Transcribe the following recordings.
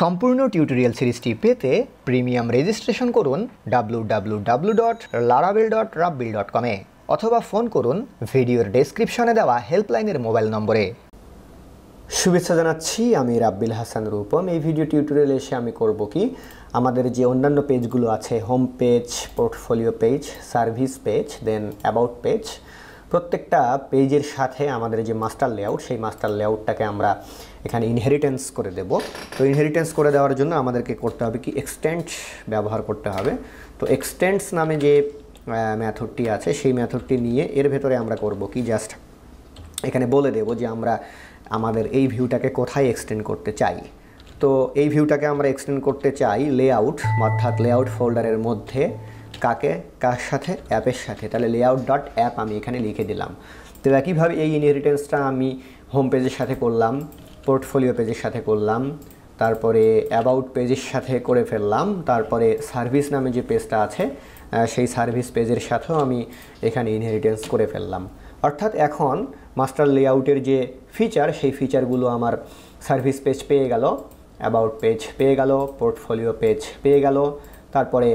সম্পূর্ণ টিউটোরিয়াল সিরিজটি পেতে প্রিমিয়াম রেজিস্ট্রেশন করুন W W dot dot Rabbil dot কমে অথবা ফোন করুন ভিডিওর ডেসক্রিপশনে দেওয়া হেল্পলাইনের মোবাইল নম্বরে শুভেচ্ছা জানাচ্ছি আমি রাব্বিল হাসান রূপম এই ভিডিও টিউটোরিয়ালে এসে আমি করব কি আমাদের যে অন্যান্য পেজগুলো আছে home page portfolio page service page then about page প্রত্যেকটা পেজের সাথে আমাদের যে মাস্টার লেআউট সেই মাস্টার লেআউটটাকে আমরা এখানে ইনহেরিটেন্স করে দেব তো ইনহেরিটেন্স করে দেওয়ার জন্য আমাদেরকে করতে হবে কি এক্সটেন্ট ব্যবহার করতে হবে তো এক্সটেন্টস নামে যে ম্যাথডটি আছে সেই ম্যাথডটি নিয়ে এর ভেতরে আমরা করব কি জাস্ট এখানে বলে দেব যে আমরা আমাদের এই ভিউটাকে কোথায় এক্সটেন্ড করতে চাই তো এই ভিউটাকে আমরা এক্সটেন্ড করতে চাই লেআউট অর্থাৎ লেআউট ফোল্ডারের মধ্যে কাকে কার সাথে অ্যাপের সাথে তাহলে লেআউট ডট অ্যাপ আমি এখানে লিখে দিলাম তো একইভাবে এই ইনহেরিটেন্সটা আমি হোম পেজের সাথে করলাম পোর্টফোলিও পেজের সাথে করলাম তারপরে অ্যাবাউট পেজের সাথে করে ফেললাম তারপরে সার্ভিস নামে যে পেজটা আছে সেই সার্ভিস পেজের সাথেও আমি এখানে ইনহেরিটেন্স করে ফেললাম অর্থাৎ এখন মাস্টার লেআউটের যে ফিচার সেই ফিচারগুলো আমার সার্ভিস পেজ পেয়ে গেল অ্যাবাউট পেজ পেয়ে গেল পোর্টফোলিও পেজ পেয়ে গেল তারপরে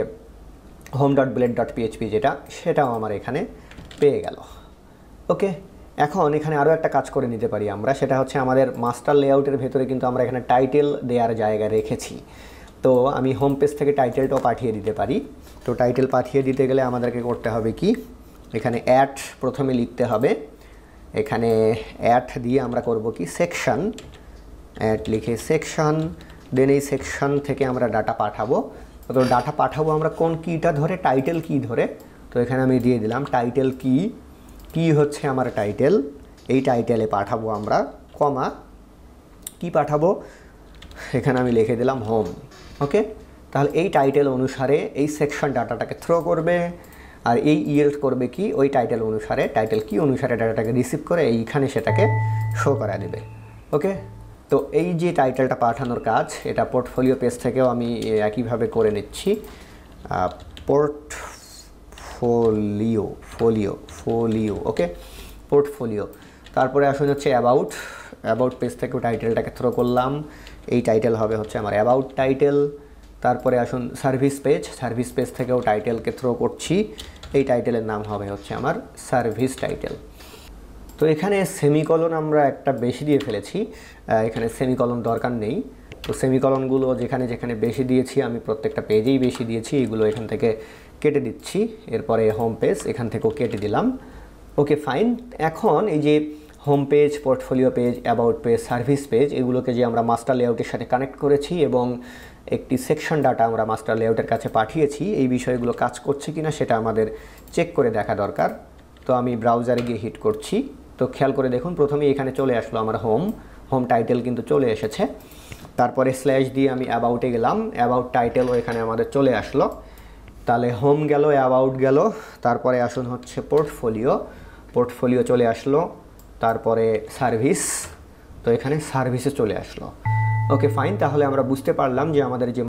home dot blade dot PHP যেটা সেটাও আমার এখানে পেয়ে গেল ওকে এখন এখানে আরও একটা কাজ করে নিতে পারি আমরা সেটা হচ্ছে আমাদের মাস্টার লেআউটের ভেতরে কিন্তু আমরা এখানে টাইটেল দেওয়ার জায়গা রেখেছি তো আমি হোম পেজ থেকে টাইটেলটাও পাঠিয়ে দিতে পারি তো টাইটেল পাঠিয়ে দিতে গেলে আমাদেরকে করতে হবে কি এখানে অ্যাট প্রথমে লিখতে হবে এখানে অ্যাট দিয়ে আমরা করব কি সেকশন অ্যাট লিখে সেকশন দেন এই সেকশন থেকে আমরা ডাটা পাঠাবো তো ডাটা পাঠাবো আমরা কোন কিটা ধরে টাইটেল কি ধরে তো এখানে আমি দিয়ে দিলাম টাইটেল কি কি হচ্ছে আমার টাইটেল এই টাইটেলে পাঠাবো আমরা কমা কি পাঠাবো এখানে আমি লিখে দিলাম হোম ওকে তাহলে এই টাইটেল অনুসারে এই সেকশন ডাটাটাকে থ্রো করবে আর এই ইয়েল্ড করবে কি ওই টাইটেল অনুসারে টাইটেল কি অনুসারে ডাটাটাকে রিসিভ করে এইখানে সেটাকে শো করা দেবে ওকে তো এই যে টাইটেলটা পাঠানোর কাজ এটা পোর্টফোলিও পেজ থেকেও আমি একইভাবে করে নিচ্ছি portfolio folio folio okay portfolio তারপরে আসুন হচ্ছে অ্যাবাউট অ্যাবাউট পেজ থেকেও টাইটেলটাকে থ্রো করলাম এই টাইটেল হবে হচ্ছে আমার অ্যাবাউট টাইটেল তারপরে আসুন সার্ভিস পেজ সার্ভিস পেজ থেকেও টাইটেলকে থ্রো করছি এই টাইটেলের নাম হবে হচ্ছে আমার সার্ভিস টাইটেল তো এখানে সেমিকলন আমরা একটা বেশি দিয়ে ফেলেছি এখানে সেমিকলন দরকার নেই তো সেমিকলনগুলো যেখানে যেখানে বেশি দিয়েছি আমি প্রত্যেকটা পেজেই বেশি দিয়েছি এগুলো এখান থেকে কেটে দিচ্ছি এরপরে হোম পেজ এখান থেকেও কেটে দিলাম ওকে ফাইন এখন এই যে home page portfolio page about page service page এগুলোকে যে আমরা মাস্টার লেআউটের সাথে কানেক্ট করেছি এবং একটি সেকশন ডাটা আমরা মাস্টার লেআউটের কাছে পাঠিয়েছি এই বিষয়গুলো কাজ করছে কিনা সেটা আমাদের চেক করে দেখা দরকার তো আমি ব্রাউজারে গিয়ে হিট করছি তো খেয়াল করে দেখুন প্রথমেই এখানে চলে আসলো আমার হোম হোম টাইটেল কিন্তু চলে এসেছে তারপরে স্ল্যাশ দিয়ে আমি অ্যাবাউটে গেলাম অ্যাবাউট টাইটেলও এখানে আমাদের চলে আসলো তাহলে হোম গেল অ্যাবাউট গেল তারপরে আসুন হচ্ছে পোর্টফোলিও পোর্টফোলিও চলে আসলো তারপরে সার্ভিস তো এখানে সার্ভিসে চলে আসলো ওকে ফাইন তাহলে আমরা বুঝতে পারলাম যে আমাদের যে